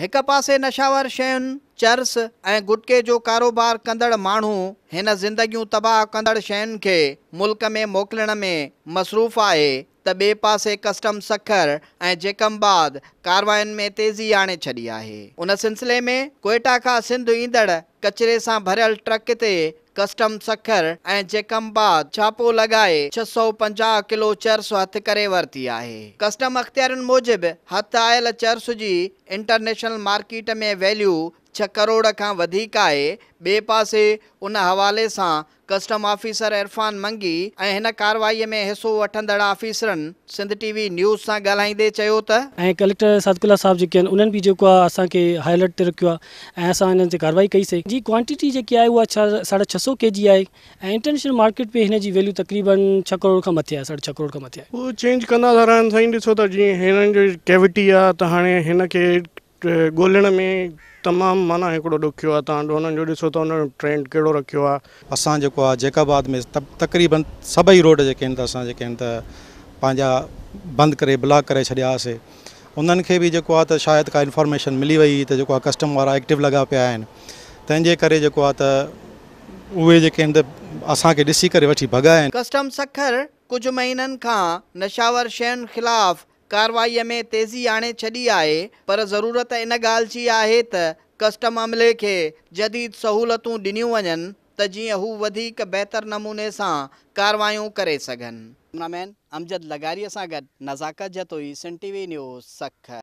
हिक पासे नशावर शयुनि चर्स ऐं गुटके जो कारोबार कंदड़ माण्हू हिन ज़िंदगियूं तबाह कंदड़ शयुनि खे मुल्क में मोकिलण में मसरूफ़ आहे त ॿिए पासे कस्टम सखर ऐं जेकमबाद कारवायुनि में तेज़ी आणे छॾी आहे उन सिलसिले में कोइटा खां सिंध ईंदड़ कचरे सां भरियल ट्रक ते कस्टम सखर ए जेकमबाद छापो लगाए छह सौ पंजाह किलो चर्स हथ कर वरती है कस्टम अख्तियार मूजिब हथ आयल चर्स की इंटरनेशनल मार्केट में वैल्यू छह करोड़ खां वधीक आहे ॿिए पासे उन हवाले सां कस्टम ऑफिसर इरफान मंगी ऐं हिन में हिसो वठंदड़नि सां ॻाल्हाईंदे चयो त ऐं कलेक्टर सतकुला साहिब जेके आहिनि उन्हनि बि जेको आहे असांखे हाईलर्ट ते रखियो आहे ऐं असां हिननि ते कईसीं क्वांटिटी जेकी आहे उहा छह छह सौ के जी आहे ऐं इंटरनेशनल मार्केट में हिन जी वैल्यू तकरीबन छह करोड़ खां मथे आहे छह करोड़ खां मथे आहे उहो चेंज कंदा था रहनि साईं ॾिसो त जीअं हिननि जी कैविटी आहे त हाणे हिनखे असां जेको आहे जेका बाद में सभई रोड जेके पंहिंजा बंदि करे ब्लॉक करे छॾियासीं उन्हनि खे बि जेको आहे त शायदि का इंफॉर्मेशन मिली वई त जेको आहे कस्टम वारा एक्टिव लॻा पिया आहिनि तंहिंजे करे जेको आहे त उहे जेके आहिनि असांखे ॾिसी करे वठी भॻाया आहिनि कारवाईअ में तेज़ी आणे छॾी आहे पर ज़रूरत इन ॻाल्हि जी आहे त कस्टम अमले खे जदीद सहूलियतूं ॾिनियूं वञनि त जीअं हू वधीक बहितर नमूने सां कारवायूं करे सघनि कैमरामैन अमजद लॻारी सां गॾु नज़ाकती वी न्यूज़ सख